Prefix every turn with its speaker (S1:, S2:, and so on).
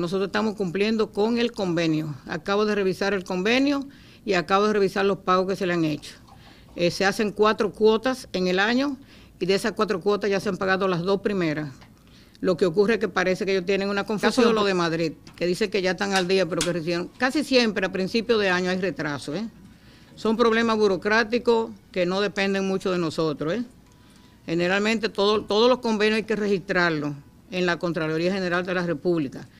S1: Nosotros estamos cumpliendo con el convenio. Acabo de revisar el convenio y acabo de revisar los pagos que se le han hecho. Eh, se hacen cuatro cuotas en el año y de esas cuatro cuotas ya se han pagado las dos primeras. Lo que ocurre es que parece que ellos tienen una confusión. lo de Madrid, que dice que ya están al día, pero que Casi siempre a principio de año hay retraso. ¿eh? Son problemas burocráticos que no dependen mucho de nosotros. ¿eh? Generalmente todos los convenios hay que registrarlos en la Contraloría General de la República.